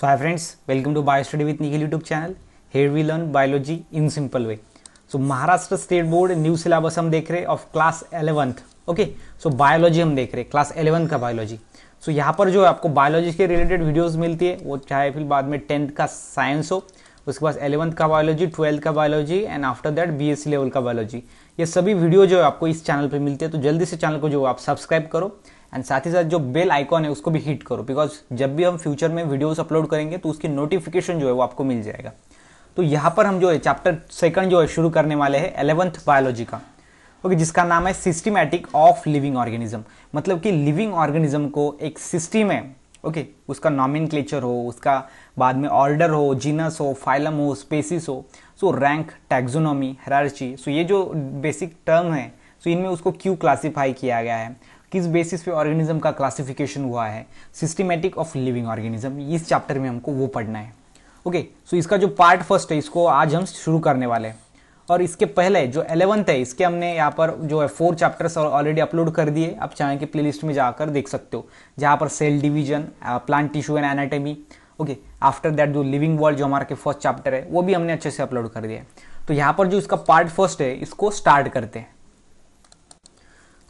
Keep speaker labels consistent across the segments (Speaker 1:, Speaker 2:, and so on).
Speaker 1: So hi friends welcome to bio study with Nikhil YouTube channel here we learn biology in simple way so Maharashtra state board new syllabus हम देख रहे of class eleventh okay so biology हम देख रहे class eleventh का biology so so, यहाँ पर जो आपको बायोलॉजी के रिलेटेड वीडियोज मिलती है वो चाहे फिर बाद में टेंथ का साइंस हो उसके बाद एलेवंथ का बायोलॉजी ट्वेल्थ का biology and after that C level का बायोलॉजी ये सभी वीडियो जो है आपको इस चैनल पर मिलते हैं तो जल्दी से चैनल को जो आप सब्सक्राइब करो एंड साथ ही साथ जो बेल आइकॉन है उसको भी हिट करो बिकॉज जब भी हम फ्यूचर में वीडियोस अपलोड करेंगे तो उसकी नोटिफिकेशन जो है वो आपको मिल जाएगा तो यहाँ पर हम जो है चैप्टर सेकंड जो है शुरू करने वाले हैं एलेवंथ बायोलॉजी का ओके जिसका नाम है सिस्टमैटिक ऑफ लिविंग ऑर्गेनिज्म मतलब कि लिविंग ऑर्गेनिज्म को एक सिस्टम है ओके okay, उसका नॉमिन हो उसका बाद में ऑर्डर हो जीनस हो फाइलम हो स्पेसिस हो सो रैंक टैक्सोनॉमी हेरार्ची सो ये जो बेसिक टर्म है सो so इनमें उसको क्यों क्लासीफाई किया गया है किस बेसिस पे ऑर्गेनिज्म का क्लासिफिकेशन हुआ है सिस्टमेटिक ऑफ लिविंग ऑर्गेनिज्म इस चैप्टर में हमको वो पढ़ना है ओके okay, सो so इसका जो पार्ट फर्स्ट है इसको आज हम शुरू करने वाले हैं और इसके पहले जो एलेवंथ है इसके हमने यहाँ पर जो है फोर चैप्टर्स ऑलरेडी अपलोड कर दिए आप चाहें कि प्ले में जाकर देख सकते हो जहाँ पर cell division plant tissue and anatomy okay after that जो लिविंग वर्ल्ड जो हमारा के फर्स्ट चैप्टर है वो भी हमने अच्छे से अपलोड कर दिया है तो यहाँ पर जो इसका पार्ट फर्स्ट है इसको स्टार्ट करते हैं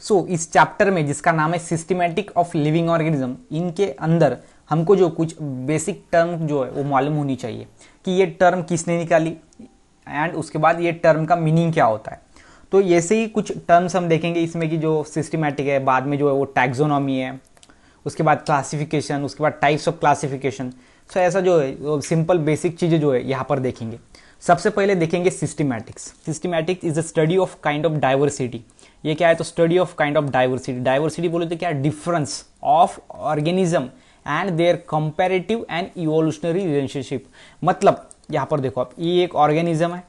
Speaker 1: सो so, इस चैप्टर में जिसका नाम है सिस्टमेटिक ऑफ लिविंग ऑर्गेनिज्म इनके अंदर हमको जो कुछ बेसिक टर्म जो है वो मालूम होनी चाहिए कि ये टर्म किसने निकाली एंड उसके बाद ये टर्म का मीनिंग क्या होता है तो ऐसे ही कुछ टर्म्स हम देखेंगे इसमें कि जो सिस्टमेटिक है बाद में जो है वो टैक्सोनॉमी है उसके बाद क्लासिफिकेशन उसके बाद टाइप्स ऑफ क्लासिफिकेशन सो ऐसा जो है सिंपल बेसिक चीज़ें जो है यहाँ पर देखेंगे सबसे पहले देखेंगे systematics systematics is the study of kind of diversity ये क्या है तो study of kind of diversity diversity बोले तो क्या difference of organism and their comparative and evolutionary relationship मतलब यहाँ पर देखो आप ये एक ऑर्गेनिज्म है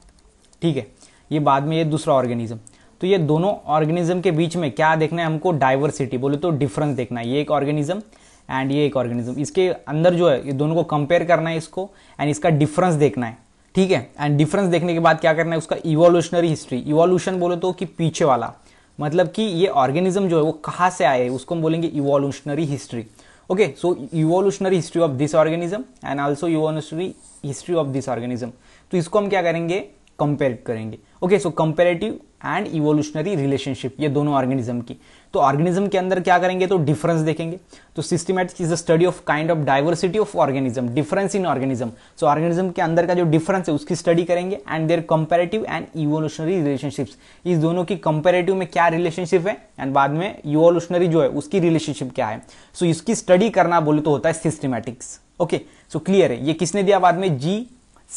Speaker 1: ठीक है ये बाद में ये दूसरा ऑर्गेनिज्म तो ये दोनों ऑर्गेनिज्म के बीच में क्या देखना है हमको डाइवर्सिटी बोले तो डिफरेंस देखना है ये एक ऑर्गेनिज्म एंड ये एक ऑर्गेनिज्म इसके अंदर जो है ये दोनों को कंपेयर करना है इसको एंड इसका डिफरेंस देखना है ठीक है एंड डिफरेंस देखने के बाद क्या करना है उसका इवोल्यूशनरी हिस्ट्री इवोल्यूशन बोले तो कि पीछे वाला मतलब कि ये ऑर्गेनिज्म जो है वो कहाँ से आए उसको हम बोलेंगे evolutionary history okay so evolutionary history of this organism and also evolutionary history of this organism तो इसको हम क्या करेंगे कंपेयर करेंगे okay so comparative and evolutionary relationship ये दोनों ऑर्गेनिज्म की तो ऑर्गेनिज्म के अंदर क्या करेंगे तो डिफरेंस देखेंगे तो systematics is the study of kind of diversity of organism difference in organism so organism के अंदर का जो डिफरेंस है उसकी स्टडी करेंगे and their comparative and evolutionary relationships इस दोनों की कंपेरेटिव में क्या रिलेशनशिप है एंड बाद में इवोल्यूशनरी जो है उसकी रिलेशनशिप क्या है सो so, इसकी स्टडी करना बोले तो होता है सिस्टमैटिक्स ओके सो क्लियर है ये किसने दिया बाद में G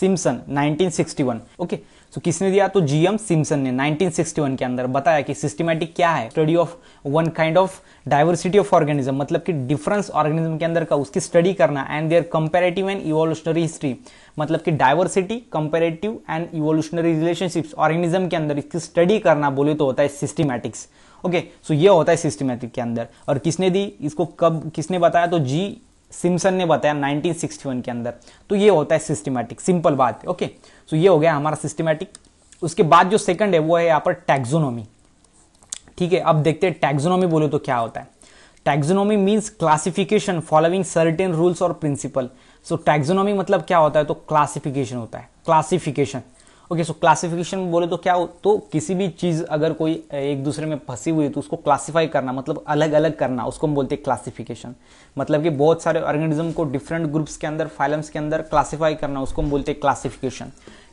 Speaker 1: Simpson 1961 okay okay. So किसने दिया तो जीएम सिम्सन ने 1961 के अंदर बताया कि सिस्टमैटिक क्या है study of one kind of diversity of organism मतलब कि डिफरेंस ऑर्गेनिज्म के अंदर का उसकी स्टडी करना and their comparative and evolutionary history मतलब कि diversity comparative and evolutionary relationships organism के अंदर इसकी स्टडी करना बोले तो होता है सिस्टमैटिक्स ओके सो यह ये होता है सिस्टमैटिक के अंदर और किसने दी इसको कब किसने बताया तो जी सिम्सन ने बताया 1961 के अंदर तो ये होता है सिस्टमैटिक सिंपल बात है ओके okay? सो ये हो गया हमारा सिस्टमैटिक उसके बाद जो सेकंड है वो है यहाँ पर टैक्सोनॉमी ठीक है अब देखते हैं टैक्सोनॉमी बोले तो क्या होता है taxonomy means classification following certain rules और प्रिंसिपल सो टैक्सोनॉमी मतलब क्या होता है तो क्लासिफिकेशन होता है क्लासिफिकेशन ओके सो क्लासिफिकेशन बोले तो क्या हो तो किसी भी चीज़ अगर कोई एक दूसरे में फंसी हुई तो उसको क्लासिफाई करना मतलब अलग अलग करना उसको हम बोलते हैं क्लासिफिकेशन मतलब कि बहुत सारे ऑर्गेनिज्म को डिफरेंट ग्रुप्स के अंदर फाइलम्स के अंदर क्लासीफाई करना उसको हम बोलते हैं क्लासिफिकेशन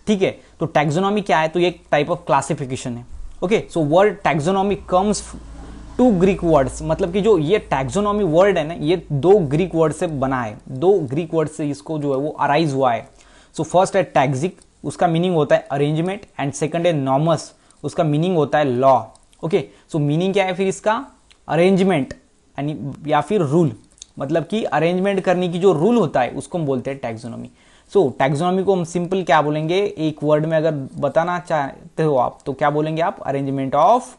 Speaker 1: ठीक है तो टैक्सोनॉमी क्या है तो ये टाइप ऑफ क्लासिफिकेशन है okay so word taxonomy comes to Greek words मतलब कि जो ये टैक्सोनॉमी वर्ड है ना ये दो ग्रीक वर्ड से बना है दो ग्रीक वर्ड से इसको जो है वो अराइज हुआ है सो फर्स्ट है टैक्सिक उसका मीनिंग होता है अरेंजमेंट एंड सेकंड है नॉमस उसका मीनिंग होता है लॉ ओके सो मीनिंग क्या है फिर इसका अरेंजमेंट यानी या फिर रूल मतलब कि अरेंजमेंट करने की जो रूल होता है उसको हम बोलते हैं टैक्सोनॉमी सो टैक्सोनॉमी को हम सिंपल क्या बोलेंगे एक वर्ड में अगर बताना चाहते हो आप तो क्या बोलेंगे आप अरेंजमेंट ऑफ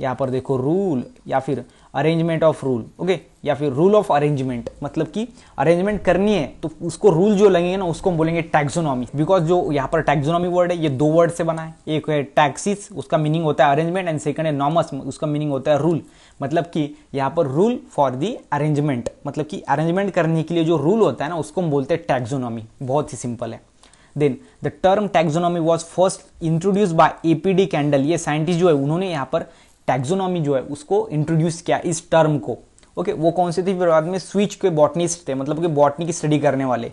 Speaker 1: यहाँ पर देखो रूल या फिर अरेंजमेंट ऑफ रूल ओके या फिर रूल ऑफ अरेंजमेंट मतलब कि अरेंजमेंट करनी है तो उसको रूल जो लगेंगे ना उसको हम बोलेंगे टैक्सोनॉमी बिकॉज जो यहाँ पर टैक्सोनॉमी वर्ड है ये दो वर्ड से बना है एक है टैक्सिस उसका मीनिंग होता है अरेंजमेंट एंड सेकंड है नॉमस उसका मीनिंग होता है रूल मतलब कि यहाँ पर रूल फॉर दी अरेंजमेंट मतलब कि अरेंजमेंट करने के लिए जो रूल होता है ना उसको हम बोलते हैं टैक्सोनॉमी बहुत ही सिंपल है then the term taxonomy was first introduce by APD Candolle ये साइंटिस्ट जो है उन्होंने यहाँ पर टैक्सोनॉमी जो है उसको इंट्रोड्यूस किया इस टर्म को ओके वो कौन से थे फिर बाद में स्विच के बॉटनिस्ट थे मतलब कि बॉटनी की स्टडी करने वाले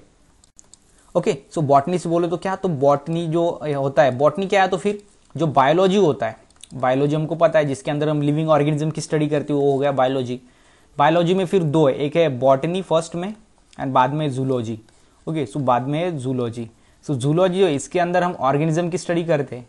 Speaker 1: ओके सो बॉटनिस्ट बोले तो क्या तो बॉटनी जो होता है बॉटनी क्या है तो फिर जो बायोलॉजी होता है बायोलॉजी हमको पता है जिसके अंदर हम लिविंग ऑर्गेनिज्म की स्टडी करते वो हो गया बायोलॉजी बायोलॉजी में फिर दो है एक है बॉटनी फर्स्ट में एंड बाद में जूलॉजी ओके सो बाद में जूलॉजी सो जूलॉजी जो इसके अंदर हम ऑर्गेनिज्म की स्टडी करते हैं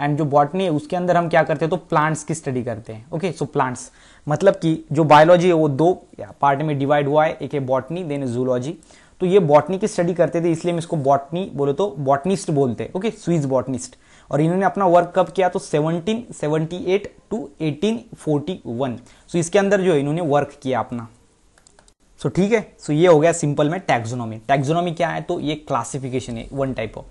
Speaker 1: एंड जो बॉटनी है उसके अंदर हम क्या करते हैं तो प्लांट्स की स्टडी करते हैं ओके सो प्लांट्स मतलब कि जो बायोलॉजी है वो दो पार्ट में डिवाइड हुआ है एक है बॉटनी देन जूलॉजी तो ये बॉटनी की स्टडी करते थे इसलिए हम इसको बॉटनी बोले तो बॉटनिस्ट बोलते हैं ओके स्विस बॉटनिस्ट और इन्होंने अपना वर्क कब किया तो 1778 टू 1841 सो इसके अंदर जो है इन्होंने वर्क किया अपना सो so, ठीक है सो so, ये हो गया सिंपल में टैक्सोनॉमी टैक्सोनॉमी क्या है तो ये क्लासिफिकेशन है वन टाइप ऑफ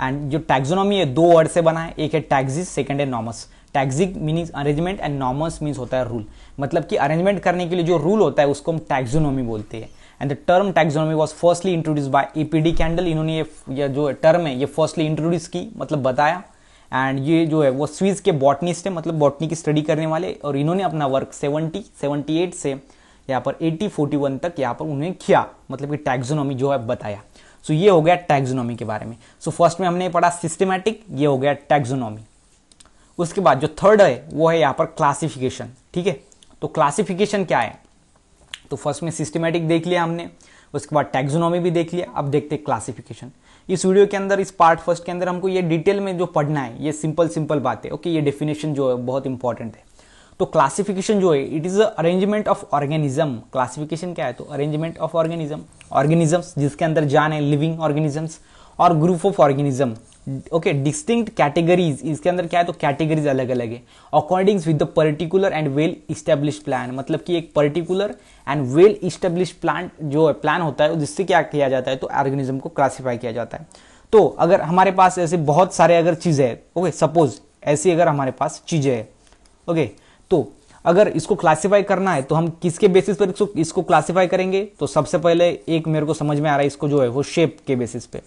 Speaker 1: एंड जो टैक्सोनॉमी है दो वर्ड से बना है एक है टैक्सिस सेकंड है नॉमस टैक्सिक मीनिंग अरेंजमेंट एंड नॉमस मीन्स होता है रूल मतलब कि अरेंजमेंट करने के लिए जो रूल होता है उसको हम टैक्सोनॉमी बोलते हैं and the term taxonomy was firstly introduce by A P D Candolle इन्होंने ये, जो टर्म है ये फर्स्टली इंट्रोड्यूस की मतलब बताया एंड ये जो है वो स्विज के बॉटनिस्ट है मतलब बॉटनी की स्टडी करने वाले और इन्होंने अपना वर्क सेवेंटी एट से यहाँ पर फोर्टी वन तक यहाँ पर उन्होंने किया मतलब कि टैक्सोनॉमी जो है बताया सो so, ये हो गया टैक्सोनॉमी के बारे में सो so, फर्स्ट में हमने पढ़ा सिस्टमैटिक ये हो गया टैक्सोनॉमी उसके बाद जो थर्ड है वो है यहाँ पर क्लासिफिकेशन ठीक है तो क्लासिफिकेशन क्या है तो फर्स्ट में सिस्टमेटिक देख लिया हमने उसके बाद टैक्सोनॉमी भी देख लिया अब देखते हैं क्लासिफिकेशन इस वीडियो के अंदर इस पार्ट फर्स्ट के अंदर हमको ये डिटेल में जो पढ़ना है ये सिंपल सिंपल बात है ओके ये डेफिनेशन जो है बहुत इंपॉर्टेंट है तो क्लासिफिकेशन जो है it is arrangement of organism classification क्या है तो अरेंजमेंट ऑफ ऑर्गेनिज्म ऑर्गेनिजम्स जिसके अंदर जान है लिविंग ऑर्गेनिजम्स और group of organism okay distinct categories इसके अंदर क्या है तो कैटेगरीज अलग अलग है accordings with the particular and well establish plan मतलब कि एक particular and well establish plan जो है प्लान होता है जिससे क्या किया जाता है तो ऑर्गेनिज्म को क्लासीफाई किया जाता है तो अगर हमारे पास ऐसे बहुत सारे अगर चीज़ें हैं ओके सपोज ऐसी अगर हमारे पास चीज़ें हैं ओके तो अगर इसको क्लासीफाई करना है तो हम किसके बेसिस पर इसको इसको क्लासीफाई करेंगे तो सबसे पहले एक मेरे को समझ में आ रहा है इसको जो है वो शेप के बेसिस पे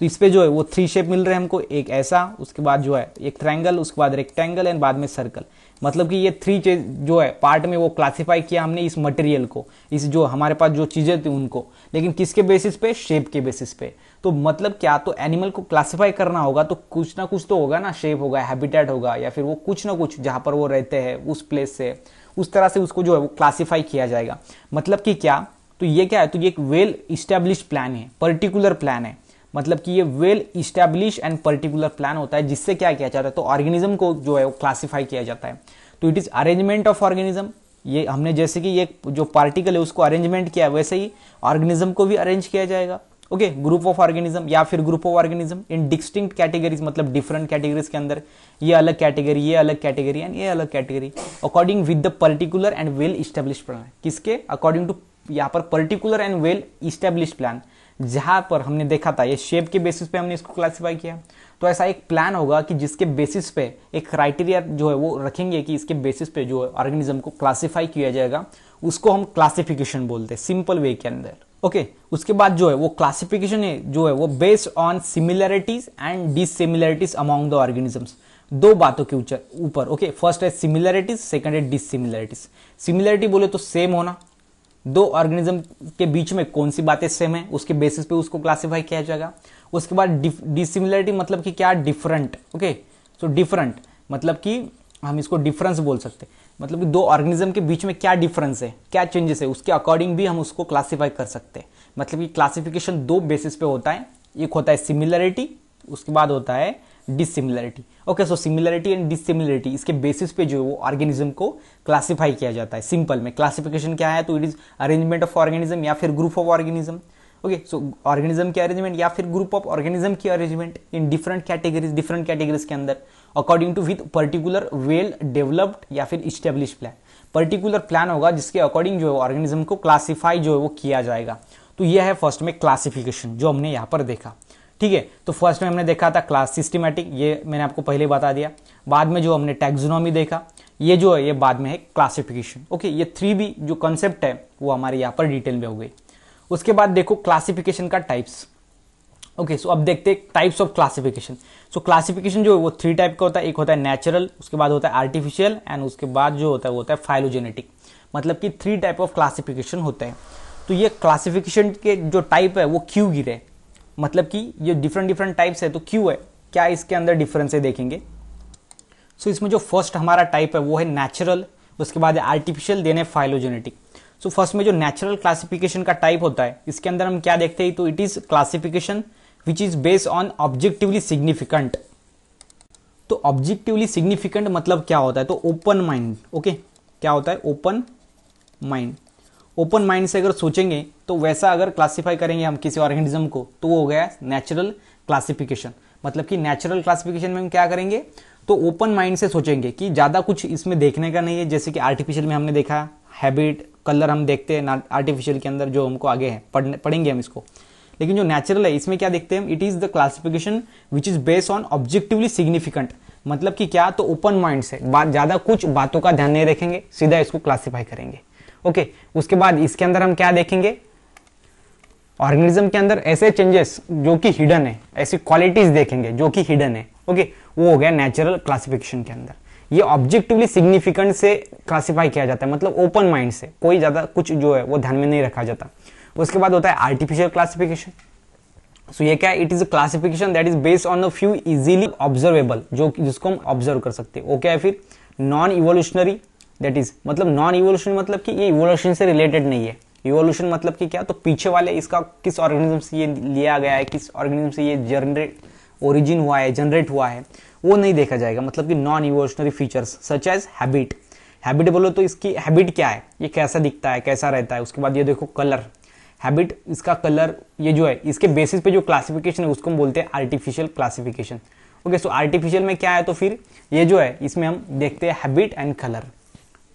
Speaker 1: तो इस पर जो है वो थ्री शेप मिल रहे हैं हमको एक ऐसा उसके बाद जो है एक ट्रायंगल उसके बाद रेक्टेंगल एंड बाद में सर्कल मतलब कि ये थ्री चीज जो है पार्ट में वो क्लासिफाई किया हमने इस मटेरियल को इस जो हमारे पास जो चीज़ें थी उनको लेकिन किसके बेसिस पे शेप के बेसिस पे तो मतलब क्या तो एनिमल को क्लासिफाई करना होगा तो कुछ ना कुछ तो होगा ना शेप होगा हैबिटेट होगा या फिर वो कुछ ना कुछ जहाँ पर वो रहते हैं उस प्लेस से उस तरह से उसको जो है वो क्लासिफाई किया जाएगा मतलब कि क्या तो ये क्या है तो ये एक वेल इस्टेब्लिश प्लान है पर्टिकुलर प्लान है मतलब कि ये well establish and particular plan होता है जिससे क्या किया जाता है तो ऑर्गेनिज्म को जो है वो क्लासीफाई किया जाता है तो it is arrangement of organism ये हमने जैसे कि ये जो पार्टिकल है उसको अरेंजमेंट किया वैसे ही ऑर्गेनिज्म को भी अरेंज किया जाएगा ओके ग्रुप ऑफ ऑर्गेनिज्म या फिर group of organism in distinct categories मतलब डिफरेंट कैटेगरीज के अंदर ये अलग कैटेगरी ये अलग कैटेगरी एंड ये अलग category according with the particular and well establish plan किसके अकॉर्डिंग टू यहाँ पर particular and well establish plan जहां पर हमने देखा था ये शेप के बेसिस पे हमने इसको क्लासिफाई किया तो ऐसा एक प्लान होगा कि जिसके बेसिस पे एक क्राइटेरिया जो है वो रखेंगे कि इसके बेसिस पे जो ऑर्गेनिज्म को क्लासिफाई किया जाएगा उसको हम क्लासिफिकेशन बोलते हैं सिंपल वे के अंदर ओके okay, उसके बाद जो है वो क्लासिफिकेशन है जो है वो based on similarities and dissimilarities among the organisms दो बातों के ऊपर ओके फर्स्ट है सिमिलैरिटीज सेकंड है डिसिमिलैरिटीज सिमिलैरिटी बोले तो सेम होना दो ऑर्गेनिज्म के बीच में कौन सी बातें सेम है उसके बेसिस पे उसको क्लासिफाई किया जाएगा उसके बाद डिसिमिलरिटी मतलब कि क्या डिफरेंट ओके सो डिफरेंट मतलब कि हम इसको डिफरेंस बोल सकते हैं मतलब कि दो ऑर्गेनिज्म के बीच में क्या डिफरेंस है क्या चेंजेस है उसके अकॉर्डिंग भी हम उसको क्लासिफाई कर सकते हैं मतलब कि क्लासिफिकेशन दो बेसिस पे होता है एक होता है सिमिलरिटी उसके बाद होता है dissimilarity okay so similarity and dissimilarity इसके बेसिस पे जो है वो ऑर्गेनिज्म को क्लासिफाई किया जाता है सिंपल में क्लासिफिकेशन क्या है तो it is arrangement of organism या फिर group of organism okay so organism की अरेंजमेंट या फिर ग्रुप ऑफ ऑर्गेनिज्म की arrangement in different categories different categories के अंदर according to with particular well developed या फिर इस्टेब्लिश प्लान पर्टिकुलर प्लान होगा जिसके अकॉर्डिंग जो है ऑर्गेनिज्म को क्लासीफाई जो है वो किया जाएगा तो यह है फर्स्ट में क्लासिफिकेशन जो हमने यहाँ पर देखा ठीक है तो फर्स्ट में हमने देखा था क्लास सिस्टमेटिक ये मैंने आपको पहले बता दिया बाद में जो हमने टैक्सोनॉमी देखा ये जो है ये बाद में है क्लासिफिकेशन ओके ये थ्री भी जो कॉन्सेप्ट है वो हमारे यहाँ पर डिटेल में हो गई उसके बाद देखो क्लासिफिकेशन का टाइप्स ओके सो अब देखते हैं types of classification so classification जो है वो थ्री टाइप का होता है एक होता है नेचुरल उसके बाद होता है आर्टिफिशियल एंड उसके बाद जो होता है वो होता है फाइलोजेनेटिक मतलब कि थ्री टाइप ऑफ क्लासिफिकेशन होते हैं तो ये क्लासिफिकेशन के जो टाइप है वो क्यों गिरे मतलब कि ये डिफरेंट डिफरेंट टाइप्स है तो क्यों है क्या इसके अंदर डिफरेंस है देखेंगे सो so, इसमें जो फर्स्ट हमारा टाइप है वो है नेचुरल उसके बाद आर्टिफिशियल देन है फाइलोजेनेटिक सो फर्स्ट में जो नेचुरल क्लासिफिकेशन का टाइप होता है इसके अंदर हम क्या देखते हैं तो it is classification which is based on objectively significant तो ऑब्जेक्टिवली सिग्निफिकेंट मतलब क्या होता है तो ओपन माइंड ओके क्या होता है ओपन माइंड ओपन माइंड से अगर सोचेंगे तो वैसा अगर क्लासीफाई करेंगे हम किसी ऑर्गेनिज्म को तो वो हो गया नेचुरल क्लासिफिकेशन मतलब कि नेचुरल क्लासिफिकेशन में हम क्या करेंगे तो ओपन माइंड से सोचेंगे कि ज़्यादा कुछ इसमें देखने का नहीं है जैसे कि आर्टिफिशियल में हमने देखा हैबिट कलर हम देखते हैं आर्टिफिशियल के अंदर जो हमको आगे है पढ़ने पढ़ेंगे हम इसको लेकिन जो नेचुरल है इसमें क्या देखते हैं it is the classification which is based on objectively significant मतलब कि क्या तो ओपन माइंड से ज़्यादा कुछ बातों का ध्यान नहीं रखेंगे सीधा इसको क्लासीफाई करेंगे ओके उसके बाद इसके अंदर हम क्या देखेंगे ऑर्गेनिज्म के अंदर ऐसे चेंजेस जो कि हिडन है ऐसी क्वालिटीज देखेंगे जो कि हिडन है ओके वो हो गया नेचुरल क्लासिफिकेशन के अंदर ये ऑब्जेक्टिवली सिग्निफिकेंट से क्लासिफाई किया जाता है मतलब ओपन माइंड से कोई ज़्यादा कुछ जो है वो ध्यान में नहीं रखा जाता उसके बाद होता है आर्टिफिशियल क्लासिफिकेशन सो ये क्या it is a classification that is based on a few easily observable जो जिसको हम ऑब्जर्व कर सकते हैं ओके है फिर नॉन इवोल्यूशनरी दैट इज मतलब नॉन इवोल्यूशन मतलब कि ये इवोल्यूशन से रिलेटेड नहीं है इवोल्यूशन मतलब कि क्या तो पीछे वाले इसका किस ऑर्गेनिज्म से ये लिया गया है किस ऑर्गेनिज्म से ये जनरेट ओरिजिन हुआ है जनरेट हुआ है वो नहीं देखा जाएगा मतलब कि non evolutionary features such as habit habit बोलो तो इसकी हैबिट क्या है ये कैसा दिखता है कैसा रहता है उसके बाद ये देखो कलर हैबिट इसका कलर ये जो है इसके बेसिस पे जो क्लासिफिकेशन है उसको हम बोलते हैं artificial classification okay so artificial में क्या है तो फिर ये जो है इसमें हम देखते हैं हैबिट एंड कलर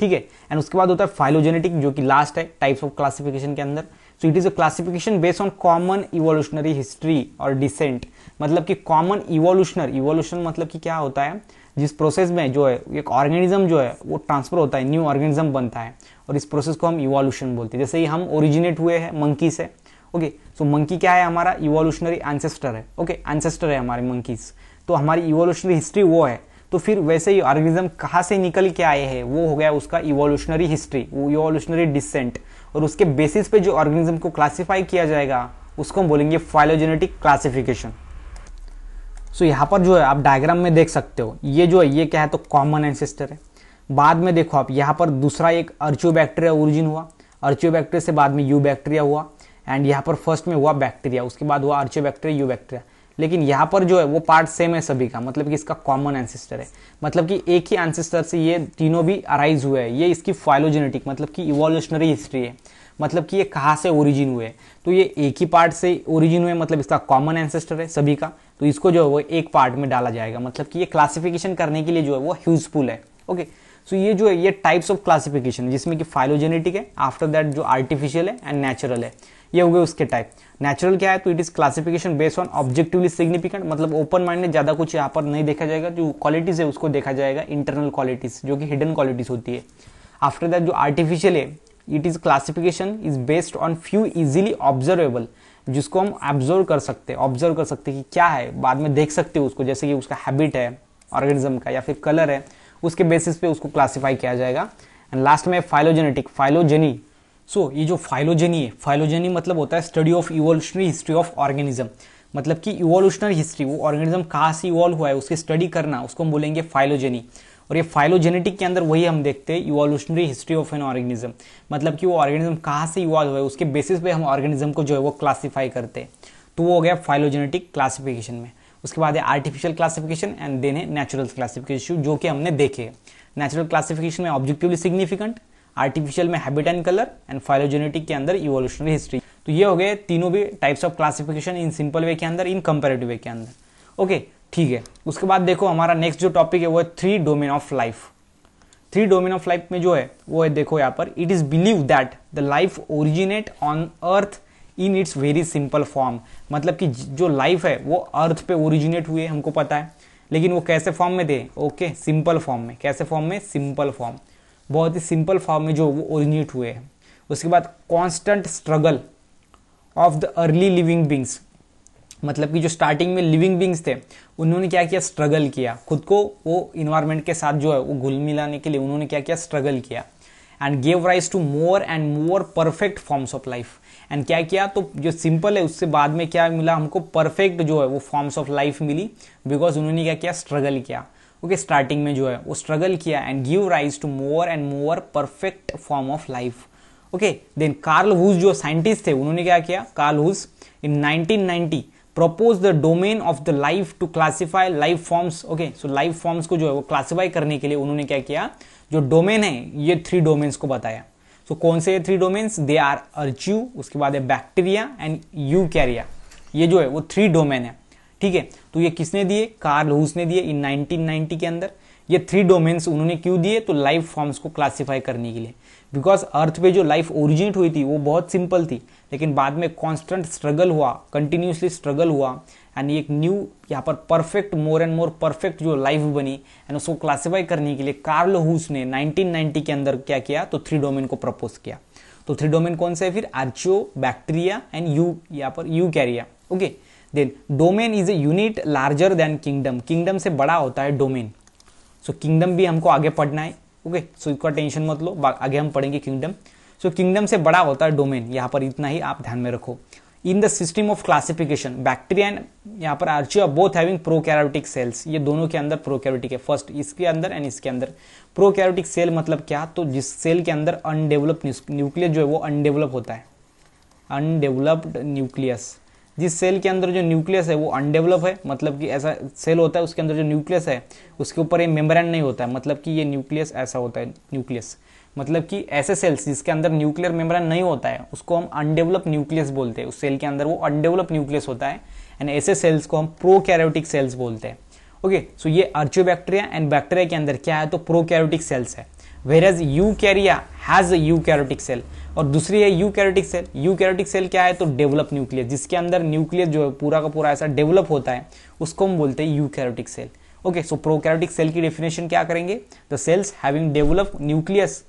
Speaker 1: ठीक है एंड उसके बाद होता है फाइलोजेनेटिक जो कि लास्ट है टाइप्स ऑफ क्लासिफिकेशन के अंदर so it is a classification based on common evolutionary history और डिसेंट मतलब कि कॉमन इवोल्यूशनर इवोल्यूशन मतलब कि क्या होता है जिस प्रोसेस में जो है एक ऑर्गेनिज्म जो है वो ट्रांसफर होता है न्यू ऑर्गेनिज्म बनता है और इस प्रोसेस को हम इवोल्यूशन बोलते हैं जैसे ही हम ओरिजिनेट हुए हैं मंकी से ओके सो मंकी क्या है हमारा इवोल्यूशनरी एंसेस्टर है ओके okay, एंसेस्टर है हमारे मंकीज तो हमारी इवोल्यूशनरी हिस्ट्री वो है तो फिर वैसे ही ऑर्गेनिज्म कहाँ से निकल के आए हैं वो हो गया उसका इवोल्यूशनरी हिस्ट्री इवोल्यूशनरी डिसेंट और उसके बेसिस पे जो ऑर्गेनिज्म को क्लासिफाई किया जाएगा उसको हम बोलेंगे फाइलोजेनेटिक क्लासिफिकेशन सो यहाँ पर जो है आप डायग्राम में देख सकते हो ये जो है ये क्या है तो कॉमन एंसेस्टर है बाद में देखो आप यहाँ पर दूसरा एक अर्चियो बैक्टीरिया ओरिजिन हुआ अर्चियो बैक्टीरिया से बाद में यू बैक्टीरिया हुआ एंड यहाँ पर फर्स्ट में हुआ बैक्टीरिया उसके बाद हुआ अर्चियो बैक्टीरिया यू बैक्टीरिया लेकिन यहाँ पर जो है वो पार्ट सेम है सभी का मतलब कि इसका कॉमन एंसिस्टर है मतलब कि एक ही एंसिस्टर से ये तीनों भी अराइज हुए हैं ये इसकी फाइलोजेनेटिक मतलब कि इवोल्यूशनरी हिस्ट्री है मतलब कि ये कहाँ से ओरिजिन हुए तो ये एक ही पार्ट से ओरिजिन हुए मतलब इसका कॉमन एंसेस्टर है सभी का तो इसको जो है वो एक पार्ट में डाला जाएगा मतलब कि ये क्लासिफिकेशन करने के लिए जो है वो यूजफुल है ओके सो ये जो है ये टाइप्स ऑफ क्लासिफिकेशन जिसमें कि फाइलोजेनेटिक है आफ्टर दैट जो आर्टिफिशियल है एंड नेचुरल है ये हो गए उसके टाइप नेचुरल क्या है तो it is classification based on objectively significant मतलब ओपन माइंडेड ज्यादा कुछ यहाँ पर नहीं देखा जाएगा जो क्वालिटीज है उसको देखा जाएगा इंटरनल क्वालिटीज जो कि हिडन क्वालिटीज होती है आफ्टर दैट जो आर्टिफिशियल है it is classification is based on few easily observable जिसको हम ऑब्जर्व कर सकते हैं ऑब्जर्व कर सकते हैं कि क्या है बाद में देख सकते हो उसको जैसे कि उसका हैबिट है ऑर्गेनिज्म का या फिर कलर है उसके बेसिस पे उसको क्लासीफाई किया जाएगा एंड लास्ट में फाइलोजेनेटिक फाइलोजेनी सो so, ये जो फाइलोजेनी है फाइलोजेनी मतलब होता है study of evolutionary history of organism मतलब कि इवोल्यूशनरी हिस्ट्री वो ऑर्गेनिज्म कहाँ से इवॉल्व हुआ है उसकी स्टडी करना उसको हम बोलेंगे फाइलोजेनी और ये फाइलोजेनेटिक के अंदर वही हम देखते हैं evolutionary history of an organism मतलब कि वो ऑर्गेनिज्म कहाँ से इवॉल्व हुआ है उसके बेसिस पे हम ऑर्गेनिज्म को जो है वो क्लासीफाई करते हैं तो वो हो गया फाइलोजेनेटिक क्लासिफिकेशन में उसके बाद है आर्टिफिशियल क्लासिफिकेशन एंड देन है नेचुरल क्लासिफिकेशन जो कि हमने देखे नेचुरल क्लासिफिकेशन में ऑब्जेक्टिवली सिग्निफिकेंट आर्टिफिशियल में habit and colour and phylogenetic के अंदर इवोल्यूशनरी हिस्ट्री तो ये हो गए तीनों भी types of classification in simple way के अंदर इन कंपेरेटिव वे के अंदर ओके ठीक है उसके बाद देखो हमारा नेक्स्ट जो टॉपिक है वो है three domain of life three domain of life में जो है वो है देखो यहाँ पर it is believe that the life originate on earth in its very simple form मतलब कि जो लाइफ है वो अर्थ पे ओरिजिनेट हुए हमको पता है लेकिन वो कैसे फॉर्म में थे ओके सिंपल फॉर्म में कैसे फॉर्म में सिंपल फॉर्म बहुत ही सिंपल फॉर्म में जो वो ओरिजिनेट हुए हैं उसके बाद constant struggle of the early living beings मतलब कि जो स्टार्टिंग में लिविंग बींग्स थे उन्होंने क्या किया स्ट्रगल किया खुद को वो इन्वायरमेंट के साथ जो है वो घुल मिलाने के लिए उन्होंने क्या किया स्ट्रगल किया and gave rise to more and more perfect forms of life and क्या किया तो जो सिंपल है उससे बाद में क्या मिला हमको परफेक्ट जो है वो फॉर्म्स ऑफ लाइफ मिली बिकॉज उन्होंने क्या किया स्ट्रगल किया ओके okay, स्टार्टिंग में जो है वो स्ट्रगल किया and give rise to more and more perfect form of life okay then Carl Woese जो साइंटिस्ट थे उन्होंने क्या किया Carl Woese in 1990 propose the domain of the life to classify life forms okay so life forms को जो है वो classify करने के लिए उन्होंने क्या किया जो डोमेन है ये थ्री डोमेन्स को बताया सो so, कौन से three domains they are archaea उसके बाद है बैक्टीरिया एंड यू ये जो है वो थ्री डोमेन है ठीक है तो ये किसने दिए कार्ल हुस ने दिए इन 1990 के अंदर ये थ्री डोमेन्स उन्होंने क्यों दिए तो लाइफ फॉर्म्स को क्लासिफाई करने के लिए बिकॉज अर्थ पे जो लाइफ ओरिजिनेट हुई थी वो बहुत सिंपल थी लेकिन बाद में कॉन्स्टेंट स्ट्रगल हुआ कंटिन्यूसली स्ट्रगल हुआ एंड एक न्यू यहाँ पर perfect more and more perfect जो लाइफ बनी एंड उसको क्लासिफाई करने के लिए कार्ल हूस ने 1990 के अंदर क्या किया तो थ्री डोमेन को प्रपोज किया तो थ्री डोमेन कौन सा है फिर आर्चियो बैक्टीरिया एंड यू यहाँ पर eukarya okay okay? Then domain is a unit larger than kingdom kingdom से बड़ा होता है डोमेन सो किंगडम भी हमको आगे पढ़ना है ओके सो इसका टेंशन मत लो आगे हम पढ़ेंगे किंगडम सो किंगडम से बड़ा होता है डोमेन यहाँ पर इतना ही आप ध्यान में रखो in the system of classification bacteria and यहाँ पर archaea both having prokaryotic cells ये दोनों के अंदर प्रोकैरियोटिक है फर्स्ट इसके अंदर एंड इसके अंदर प्रोकैरियोटिक सेल मतलब क्या तो जिस सेल के अंदर अनडेवलप्ड न्यूक्लियस जो है वो अनडेवलप होता है अनडेवलप्ड न्यूक्लियस जिस सेल के अंदर जो न्यूक्लियस है वो अनडेवलप है मतलब कि ऐसा सेल होता है उसके अंदर जो न्यूक्लियस है उसके ऊपर ये मेम्ब्रेन नहीं होता है मतलब कि ये न्यूक्लियस ऐसा होता है न्यूक्लियस मतलब कि ऐसे सेल्स जिसके अंदर न्यूक्लियर मेम्ब्रेन नहीं होता है उसको हम अनडेवलप न्यूक्लियस बोलते हैं उस सेल के अंदर वो अनडेवलप न्यूक्लियस होता है एंड ऐसे सेल्स को हम कैरोटिक सेल्स बोलते हैं ओके सो ये आर्चियो बैक्टीरिया एंड बैक्टीरिया के अंदर क्या है तो कैरोटिक सेल्स है वेरज यूकैरिया हैज़ कैरोटिक सेल और दूसरी है कैरोटिक सेल कैरोटिक सेल क्या है तो डेवलप न्यूक्लियस जिसके अंदर न्यूक्लियस जो है पूरा का पूरा ऐसा डेवलप होता है उसको हम बोलते हैं karyotic cell okay so karyotic cell की डेफिनेशन क्या करेंगे the cells having develop nucleus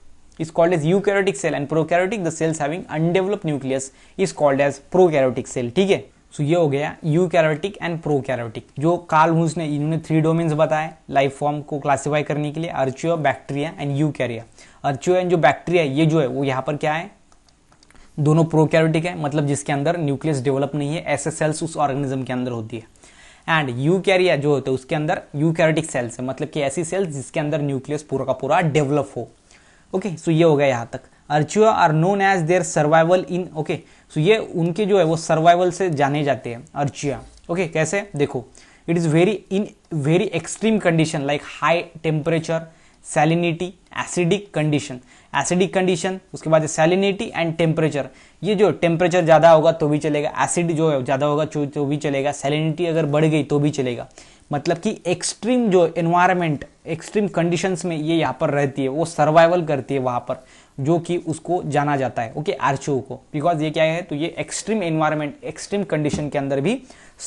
Speaker 1: eukaryotic cell and prokaryotic the cells having having nucleus is called as prokaryotic cell ठीक है सो ये हो गया eukaryotic and prokaryotic जो Carl Woese ने इन्होंने थ्री डोमेन्स बताए life form को क्लासीफाई करने के लिए archaea bacteria and eukarya archaea and जो बैक्टीरिया ये जो है वो यहाँ पर क्या है दोनों प्रो कैरोटिक है मतलब जिसके अंदर न्यूक्लियस डेवलप नहीं है ऐसे सेल्स उस ऑर्गेनिज्म के अंदर होती है एंड यू कैरिया जो होते हैं उसके अंदर यू कैरोटिक सेल्स है मतलब कि ऐसी सेल्स जिसके अंदर न्यूक्लियस पूरा का पूरा डेवलप हो ओके okay, सो so ये हो गया यहाँ तक archaea are known as their survival in okay so ये उनके जो है वो सर्वाइवल से जाने जाते हैं अर्चिया ओके okay, कैसे देखो it is very in very extreme condition like high temperature salinity acidic condition acidic condition उसके बाद सैलिनिटी एंड टेम्परेचर ये जो टेम्परेचर ज़्यादा होगा तो भी चलेगा एसिड जो है ज़्यादा होगा तो, तो भी चलेगा सैलिनिटी अगर बढ़ गई तो भी चलेगा मतलब कि एक्सट्रीम जो एनवायरमेंट एक्सट्रीम कंडीशंस में ये यहाँ पर रहती है वो सर्वाइवल करती है वहां पर जो कि उसको जाना जाता है ओके आरचू को बिकॉज ये क्या है तो ये एक्सट्रीम एनवायरमेंट एक्सट्रीम कंडीशन के अंदर भी